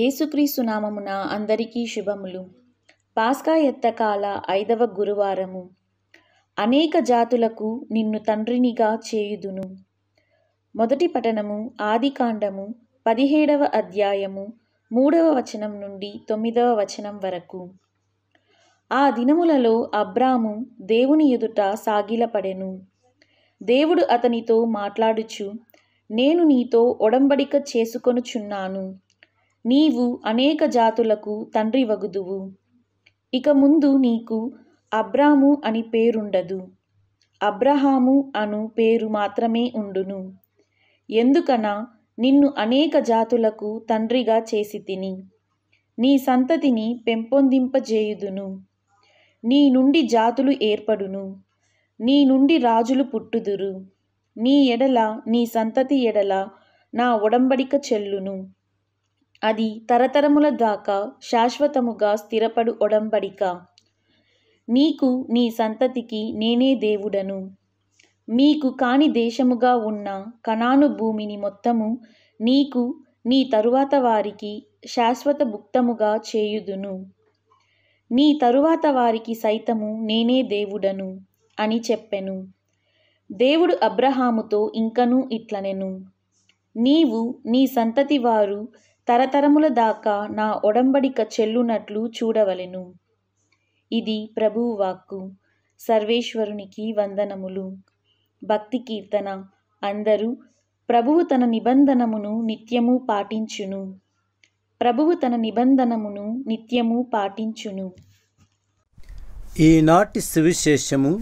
యేసుక్రీస్తు నామమున అందరికీ శుభములు పాస్కా ఎత్తకాల ఐదవ గురువారము అనేక జాతులకు నిన్ను తండ్రినిగా చేయుదును మొదటి పఠనము ఆదికాండము పదిహేడవ అధ్యాయము మూడవ వచనం నుండి తొమ్మిదవ వచనం వరకు ఆ దినములలో అబ్రాము దేవుని ఎదుట సాగిలపడెను దేవుడు అతనితో మాట్లాడుచు నేను నీతో ఒడంబడిక చేసుకొనుచున్నాను నీవు అనేక జాతులకు తండ్రి వగుదువు ఇక ముందు నీకు అబ్రాము అని పేరుండదు అబ్రహాము అను పేరు మాత్రమే ఉండును ఎందుకన నిన్ను అనేక జాతులకు తండ్రిగా చేసి తిని నీ సంతతిని పెంపొందింపజేయుదును నీ నుండి జాతులు ఏర్పడును నీ నుండి రాజులు పుట్టుదురు నీ ఎడల నీ సంతతి ఎడల నా ఒడంబడిక చెల్లును అది తరతరముల దాకా శాశ్వతముగా స్థిరపడు ఒడంబడిక నీకు నీ సంతతికి నేనే దేవుడను మీకు కాని దేశముగా ఉన్న కణాను భూమిని మొత్తము నీకు నీ తరువాత వారికి శాశ్వత భుక్తముగా చేయుదును నీ తరువాత వారికి సైతము నేనే దేవుడను అని చెప్పెను దేవుడు అబ్రహాముతో ఇంకనూ ఇట్లనెను నీవు నీ సంతతి వారు తరతరముల దాకా నా ఒడంబడిక చెల్లునట్లు చూడవలెను ఇది ప్రభువు వాక్కు సర్వేశ్వరునికి వందనములు భక్తి కీర్తన అందరూ ప్రభువు తన నిబంధనమును నిత్యము పాటించును ప్రభువు తన నిబంధనమును నిత్యము పాటించును ఈనాటి సువిశేషము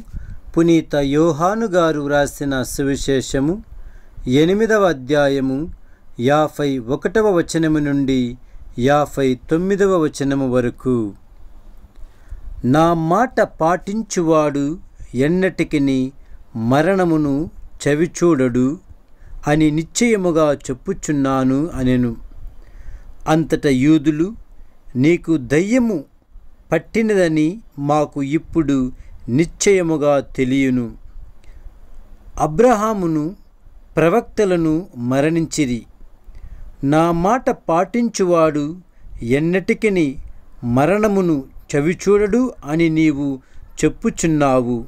పునీత యోహాను గారు వ్రాసిన సువిశేషము ఎనిమిదవ అధ్యాయము యాభై ఒకటవ వచనము నుండి యాభై తొమ్మిదవ వచనము వరకు నా మాట పాటించువాడు ఎన్నటికిని మరణమును చవిచూడడు అని నిశ్చయముగా చెప్పుచున్నాను అనెను అంతట యూదులు నీకు దయ్యము పట్టినదని మాకు ఇప్పుడు నిశ్చయముగా తెలియను అబ్రహామును ప్రవక్తలను మరణించిరి నా మాట పాటించువాడు ఎన్నటికిని మరణమును చవిచూడడు అని నీవు చెప్పుచున్నావు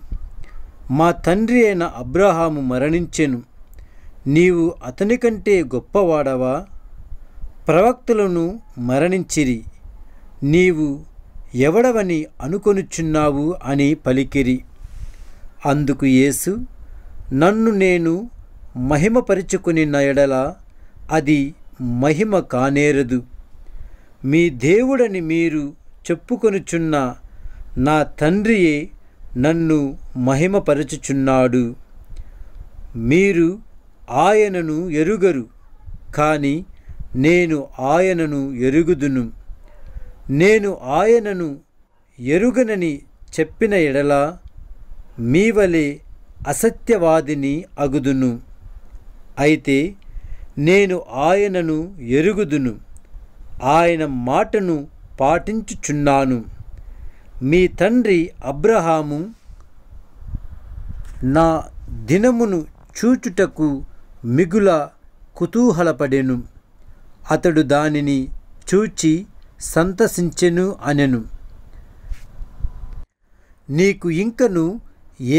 మా తండ్రి అయిన అబ్రహాము మరణించెను నీవు అతని కంటే గొప్పవాడవా ప్రవక్తలను మరణించిరి నీవు ఎవడవని అనుకొనుచున్నావు అని పలికిరి అందుకు యేసు నన్ను నేను మహిమపరుచుకుని నయడలా అది మహిమ కానేరదు మీ దేవుడని మీరు చెప్పుకొనుచున్న నా తండ్రియే నన్ను మహిమపరచుచున్నాడు మీరు ఆయనను ఎరుగరు కానీ నేను ఆయనను ఎరుగుదును నేను ఆయనను ఎరుగనని చెప్పిన ఎడల మీవలే అసత్యవాదిని అగుదును అయితే నేను ఆయనను ఎరుగుదును ఆయన మాటను పాటించుచున్నాను మీ తండ్రి అబ్రహాము నా దినమును చూచుటకు మిగుల కుతూహలపడెను అతడు దానిని చూచి సంతసించెను అనెను నీకు ఇంకను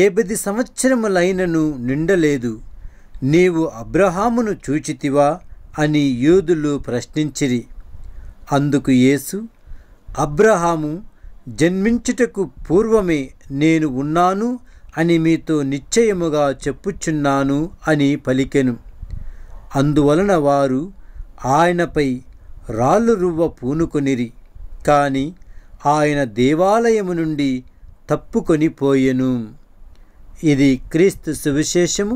ఏబది సంవత్సరములైనను నిండలేదు నీవు అబ్రహామును చూచితివా అని యూదులు ప్రశ్నించిరి అందుకు యేసు అబ్రహాము జన్మించుటకు పూర్వమే నేను ఉన్నాను అని మీతో నిశ్చయముగా చెప్పుచున్నాను అని పలికెను అందువలన వారు ఆయనపై రాళ్ళు రువ్వ పూనుకొనిరి కానీ ఆయన దేవాలయము నుండి తప్పుకొని పోయెను ఇది క్రీస్తు సువిశేషము